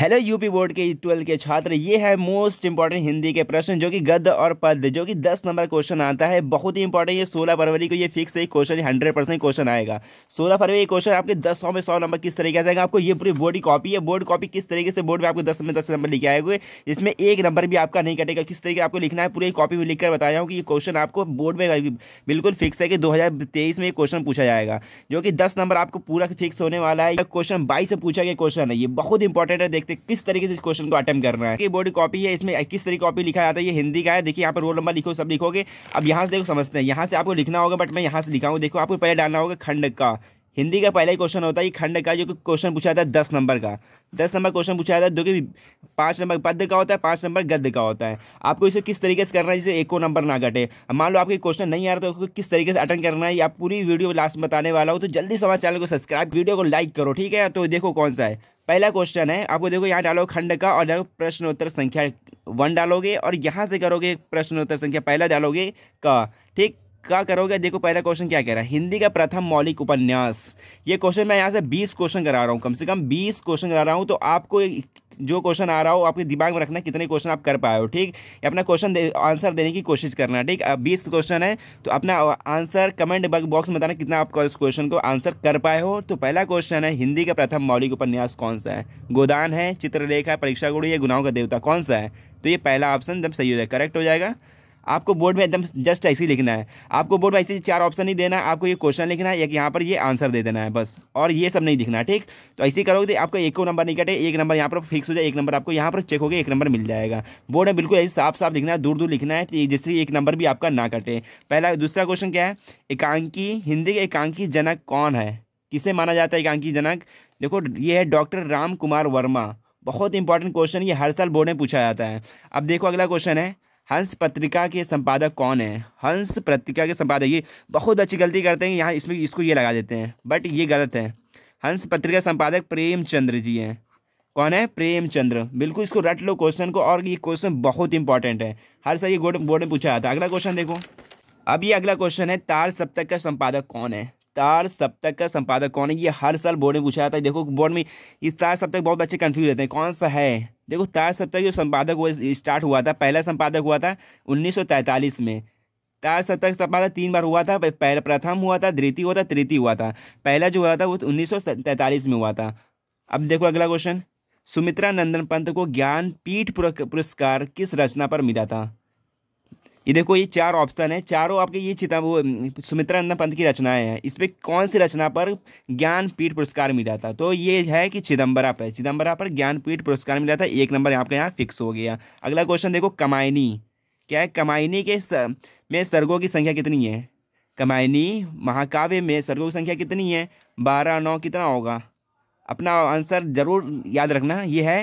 hello UP board के twelfth के छात्र ये है मोस्ट इंपॉर्टेंट हिंदी के प्रश्न जो कि गद्य और पद जो कि दस नंबर क्वेश्चन आता है बहुत ही इंपॉर्टेंट ये सोलह फरवरी को ये फिक्स है क्वेश्चन हंड्रेड परसेंट क्वेश्चन आएगा सोलह फरवरी क्वेश्चन आपके दस सौ में सौ नंबर किस तरीके से आएगा आपको ये पूरी बोर्ड की कॉपी है बोर्ड कॉपी किस तरीके से बोर्ड में आपको दस में दस नंबर लिखे आए हुए इसमें एक नंबर भी आपका नहीं कटेगा किस तरीके आपको लिखना है पूरी कॉपी में लिखकर बताया हूँ कि ये क्वेश्चन आपको बोर्ड में बिल्कुल फिक्स है कि दो में ये क्वेश्चन पूछा जाएगा जो कि दस नंबर आपको पूरा फिक्स होने वाला है क्वेश्चन बाईस से पूछा गया क्वेश्चन है ये बहुत इंपॉर्टेंट है सकते हैं किस तरीके से इस क्वेश्चन को अटैम्प करना है बोर्ड कॉपी है इसमें किस तरीके कॉपी लिखा जाता है ये हिंदी का है देखिए यहाँ पर रोल नंबर लिखो सब लिखोगे अब यहाँ से देखो समझते हैं यहाँ से आपको लिखना होगा बट मैं यहाँ से लिखा हूँ देखो आपको पहले डालना होगा खंड का हिंदी का पहला ही क्वेश्चन होता है खंड का जो कि क्वेश्चन पूछा जाता है दस नंबर का दस नंबर क्वेश्चन पूछा जाता है जो कि पाँच नंबर पद का होता है पाँच नंबर गद्य का होता है आपको इसे किस तरीके से करना है जिसे एक नंबर ना कटे मान लो आपके क्वेश्चन नहीं आ रहा तो किस तरीके से अटेंड करना है या पूरी वीडियो लास्ट में बताने वाला हो तो जल्दी से हमारे चैनल को सब्सक्राइब वीडियो को लाइक करो ठीक है तो देखो कौन सा है पहला क्वेश्चन है आपको देखो यहाँ डालो खंड का और डालो प्रश्नोत्तर संख्या वन डालोगे और यहाँ से करोगे प्रश्नोत्तर संख्या पहला डालोगे का ठीक का करोगे देखो पहला क्वेश्चन क्या कह रहा है हिंदी का प्रथम मौलिक उपन्यास ये क्वेश्चन मैं यहाँ से 20 क्वेश्चन करा रहा हूँ कम से कम 20 क्वेश्चन करा रहा हूँ तो आपको जो क्वेश्चन आ रहा हो आपके दिमाग में रखना कितने क्वेश्चन आप कर पाए हो ठीक अपना क्वेश्चन आंसर देने की कोशिश करना ठीक अब बीस क्वेश्चन है तो अपना आंसर कमेंट बॉक्स में बताना कितना आप इस क्वेश्चन को आंसर कर पाए हो तो पहला क्वेश्चन है हिंदी का प्रथम मौलिक उपन्यास कौन सा है गोदान है चित्रलेखा है परीक्षा गुड़ी है गुनाओं का देवता कौन सा है तो ये पहला ऑप्शन जब सही हो जाएगा करेक्ट हो जाएगा आपको बोर्ड में एकदम जस्ट ऐसे ही लिखना है आपको बोर्ड में ऐसे चार ऑप्शन नहीं देना है आपको ये क्वेश्चन लिखना है एक यहाँ पर ये आंसर दे देना है बस और ये सब नहीं है ठीक तो ऐसे करोगे तो आपको एक नंबर नहीं कटे एक नंबर यहाँ पर फिक्स हो जाए एक नंबर आपको यहाँ पर चेक हो गया एक नंबर मिल जाएगा बोर्ड में बिल्कुल ऐसे साफ साफ लिखना है दूर दूर लिखना है जिससे एक नंबर भी आपका ना कटे पहला दूसरा क्वेश्चन क्या है एकांकी हिंदी के एकांकी जनक कौन है किसे माना जाता है एकांकी जनक देखो ये है डॉक्टर राम कुमार वर्मा बहुत इंपॉर्टेंट क्वेश्चन ये हर साल बोर्ड में पूछा जाता है अब देखो अगला क्वेश्चन है हंस पत्रिका के संपादक कौन है हंस पत्रिका के संपादक ये बहुत अच्छी गलती करते हैं यहाँ इसमें इसको ये लगा देते हैं बट ये गलत है हंस पत्रिका संपादक प्रेमचंद्र जी हैं कौन है प्रेमचंद्र बिल्कुल इसको रट लो क्वेश्चन को और ये क्वेश्चन बहुत इंपॉर्टेंट है हर साल ये बोर्ड बोर्ड में पूछा जाता है अगला क्वेश्चन देखो अब ये अगला क्वेश्चन है तार सप्तक का संपादक कौन है तार सप्तक का संपादक कौन है ये हर साल बोर्ड में पूछा जाता है देखो बोर्ड में इफ्तार तार सप्तक बहुत बच्चे कन्फ्यूज रहते हैं कौन सा है देखो तार सप्तक जो संपादक हुआ स्टार्ट हुआ था पहला संपादक हुआ था उन्नीस में तार सप्तक संपादक तीन बार हुआ था पहला प्रथम हुआ था द्वितीय हुआ था तृतीय हुआ था पहला जो हुआ था वो उन्नीस में हुआ था अब देखो अगला क्वेश्चन सुमित्रा नंदन पंत को ज्ञान पीठ पुरस्कार किस रचना पर मिला था ये देखो ये चार ऑप्शन है चारों आपके ये चिता नंदन पंत की रचनाएं हैं इस पर कौन सी रचना पर ज्ञानपीठ पुरस्कार मिला था तो ये है कि चिदम्बरा पर चिदम्बरा पर ज्ञानपीठ पुरस्कार मिला था एक नंबर आपका यहाँ फिक्स हो गया अगला क्वेश्चन देखो कमायनी क्या है कमायनी के स, में सर्गों की संख्या कितनी है कमायनी महाकाव्य में सर्गों की संख्या कितनी है बारह नौ कितना होगा अपना आंसर जरूर याद रखना ये है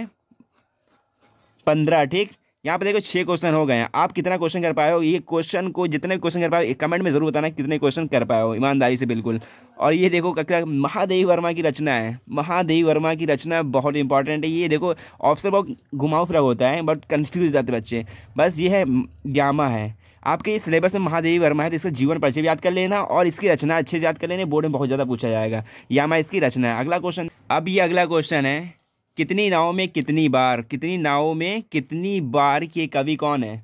पंद्रह ठीक यहाँ पे देखो छः क्वेश्चन हो गए हैं आप कितना क्वेश्चन कर पाए हो ये क्वेश्चन को जितने क्वेश्चन कर पाए हो कमेंट में ज़रूर बताना कितने क्वेश्चन कर पाए हो ईमानदारी से बिल्कुल और ये देखो क्या महादेवी वर्मा की रचना है महादेवी वर्मा की रचना बहुत इंपॉर्टेंट है ये देखो ऑप्शन बहुत घुमाव फिराव होता है बट कन्फ्यूज जाते बच्चे बस ये है ग्यामा है आपके इस सिलेबस में महादेवी वर्मा है तो इसका जीवन परिचय याद कर लेना और इसकी रचना अच्छे से याद कर लेना बोर्ड में बहुत ज़्यादा पूछा जाएगा यामा इसकी रचना है अगला क्वेश्चन अब ये अगला क्वेश्चन है कितनी नाव में कितनी बार कितनी नाव में कितनी बार के कवि कौन है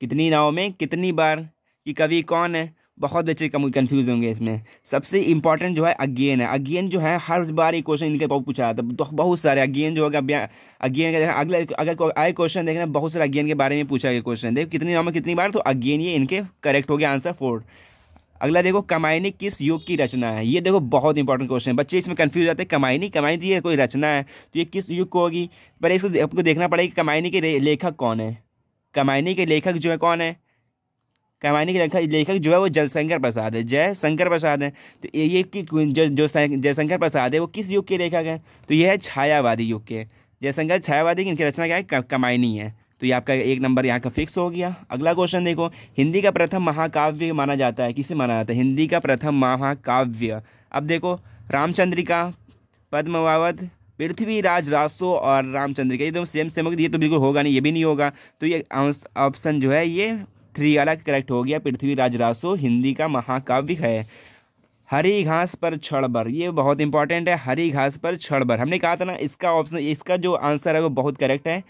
कितनी नाव में कितनी बार कि कवि कौन है बहुत बच्चे कम कन्फ्यूज होंगे इसमें सबसे इंपॉर्टेंट जो है अगेन है अगेन जो है हर बार ये क्वेश्चन इनके बहुत पूछा है तो बहुत सारे अगेन जो होगा अगेन का देखना अगर आए क्वेश्चन देखना बहुत सारे अगेन के बारे में पूछा गया क्वेश्चन देखो कितनी नाव में कितनी बार तो अगेन ये इनके करेक्ट हो गया आंसर फोर अगला देखो कमाइनी किस युग की रचना है ये देखो बहुत इंपॉर्टेंट क्वेश्चन है बच्चे इसमें कन्फ्यूज जाते हैं कमाइनी कमाइनी तो ये कोई रचना है तो ये किस युग को होगी पर इसको आपको देखना पड़ेगा कि कमाइनी के लेखक कौन है कमाइनी के लेखक जो है कौन है कमाइनी के लेखक लेखक जो है वो जयशंकर प्रसाद है जय शंकर प्रसाद है तो ये जो जो जयशंकर प्रसाद है वो किस युग के लेखक हैं तो ये है छायावादी युग के जयशंकर छायावादी की इनकी रचना क्या है कमाइनी है तो ये आपका एक नंबर यहाँ का फिक्स हो गया अगला क्वेश्चन देखो हिंदी का प्रथम महाकाव्य माना जाता है किसे माना जाता है हिंदी का प्रथम महाकाव्य अब देखो रामचंद्रिका पद्मावत पृथ्वीराज रासो और रामचंद्रिका ये तो सेम सेम ये तो बिल्कुल होगा नहीं ये भी नहीं होगा तो ये ऑप्शन जो है ये थ्री वाला करेक्ट हो गया पृथ्वीराज रासो हिंदी का महाकाव्य है हरी घास पर छड़बर ये बहुत इंपॉर्टेंट है हरी घास पर छड़बर हमने कहा था ना इसका ऑप्शन इसका जो आंसर है वो बहुत करेक्ट है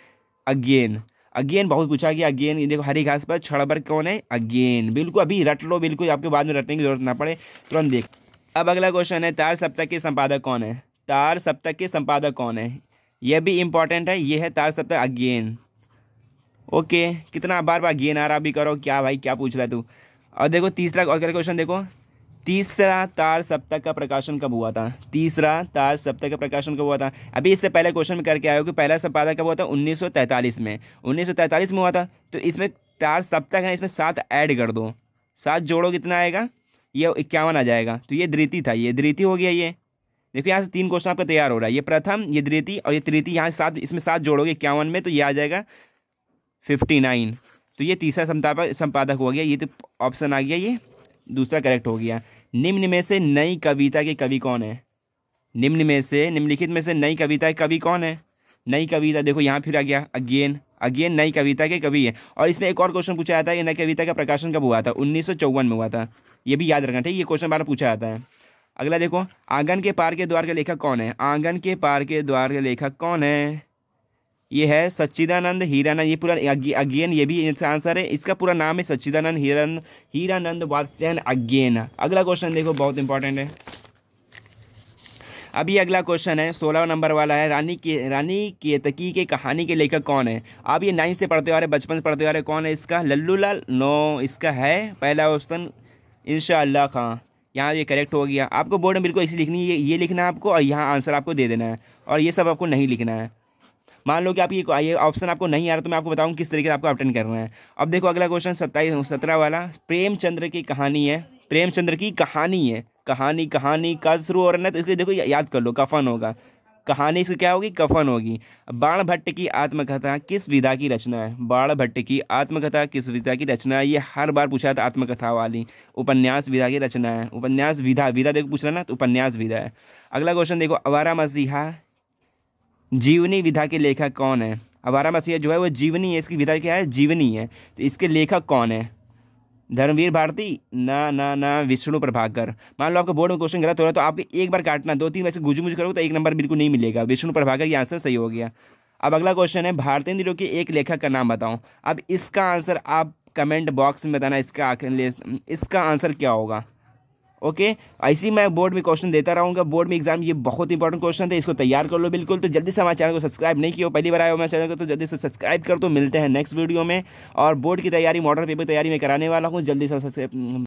अगेन अगेन बहुत पूछा गया अगेन ये देखो हरी घास पर छड़बर कौन है अगेन बिल्कुल अभी रट लो बिल्कुल आपके बाद में रटने की जरूरत ना पड़े तुरंत देख अब अगला क्वेश्चन है तार सप्ताह के संपादक कौन है तार सप्ताह के संपादक कौन है यह भी इम्पॉर्टेंट है ये है तार सप्ताह अगेन ओके कितना बार बार अगेन आ रहा अभी करो क्या भाई क्या पूछ रहा है तू और देखो तीसरा और क्वेश्चन देखो तीसरा तार सप्ताह का प्रकाशन कब हुआ था तीसरा तार सप्ताह का प्रकाशन कब हुआ था अभी इससे पहले क्वेश्चन में करके आया हो कि पहला संपादक कब हुआ था 1943 में 1943 में हुआ था तो इसमें तार सप्ताह है इसमें सात ऐड कर दो सात जोड़ो कितना आएगा ये इक्यावन आ जाएगा तो ये धृति था ये धृति हो गया ये देखो यहाँ से तीन क्वेश्चन आपका तैयार हो रहा है ये प्रथम ये धृति और ये तृति यहाँ सात इसमें सात जोड़ोगे इक्यावन में तो ये आ जाएगा फिफ्टी नाइन तो ये तीसरा संपादक संपादक हो गया ये तो ऑप्शन आ गया ये दूसरा करेक्ट हो गया निम्न में से नई कविता के कवि कौन है निम्न में से निम्नलिखित में से नई कविता के कवि कौन है नई कविता देखो यहाँ फिर आ गया अगेन अगेन नई कविता के कवि है और इसमें एक और क्वेश्चन पूछा जाता है नई कविता का प्रकाशन कब हुआ था उन्नीस में हुआ था ये भी याद रखना ठीक ये क्वेश्चन बार पूछा जाता है अगला देखो आंगन के पार के द्वार का लेखक कौन है आंगन के पार के द्वार का लेखक कौन है ये है सच्चिदानंद हीरानंद ये पूरा अगेन ये भी इसका आंसर है इसका पूरा नाम है सच्चिदानंद हीरानंद हीरानंद वात्स्यन अगेन अगला क्वेश्चन देखो बहुत इंपॉर्टेंट है अभी अगला क्वेश्चन है सोलह नंबर वाला है रानी के रानी केतकी के कहानी के लेखक कौन है आप ये नाइन्थ से पढ़ते आ रहे बचपन से पढ़ते आ रहे कौन है इसका लल्लू लाल नो इसका है पहला ऑप्शन शाह खां यहाँ ये करेक्ट हो गया आपको बोर्ड में बिल्कुल ऐसी लिखनी है ये लिखना है आपको और यहाँ आंसर आपको दे देना है और ये सब आपको नहीं लिखना है मान लो कि आपकी ये ऑप्शन आपको नहीं आ रहा तो मैं आपको बताऊँ किस तरीके से आपको अटेंड करना है अब देखो अगला क्वेश्चन सत्ताईस सत्रह वाला प्रेमचंद्र की कहानी है प्रेमचंद्र की कहानी है कहानी कहानी का शुरू हो रहा है तो इसलिए देखो याद कर लो कफन होगा कहानी से क्या होगी कफन होगी बाण भट्ट की आत्मकथा किस विधा की रचना है बाण भट्ट की आत्मकथा किस विधा की रचना है ये हर बार पूछा था आत्मकथा वाली उपन्यास विधा की रचना है उपन्यास विधा विधा देखो पूछ रहा ना तो उपन्यास विधा है अगला क्वेश्चन देखो अवारा मसीहा जीवनी विधा के लेखक कौन है अबारा मसीहा जो है वो जीवनी है इसकी विधा क्या है जीवनी है तो इसके लेखक कौन है धर्मवीर भारती ना ना ना विष्णु प्रभाकर मान लो आपका बोर्ड में क्वेश्चन गलत हो रहा है तो आपके एक बार काटना दो तीन वैसे गुजू मुझ करोगे तो एक नंबर बिल्कुल नहीं मिलेगा विष्णु प्रभाकर ये आंसर सही हो गया अब अगला क्वेश्चन है भारतीय दिलों के एक लेखक का नाम बताओ अब इसका आंसर आप कमेंट बॉक्स में बताना इसका इसका आंसर क्या होगा ओके ऐसी मैं बोर्ड में क्वेश्चन देता रहूँगा बोर्ड में एग्जाम ये बहुत इंपॉर्टेंट क्वेश्चन है इसको तैयार कर लो बिल्कुल तो जल्दी से हमारे चैनल को सब्सक्राइब नहीं किया पहली बार आया हमारे चैनल को तो जल्दी से सब्सक्राइब कर दो मिलते हैं नेक्स्ट वीडियो में और बोर्ड की तैयारी मॉडल पेपर तैयारी में कराने वाला हूँ जल्दी से सब्सक्राइब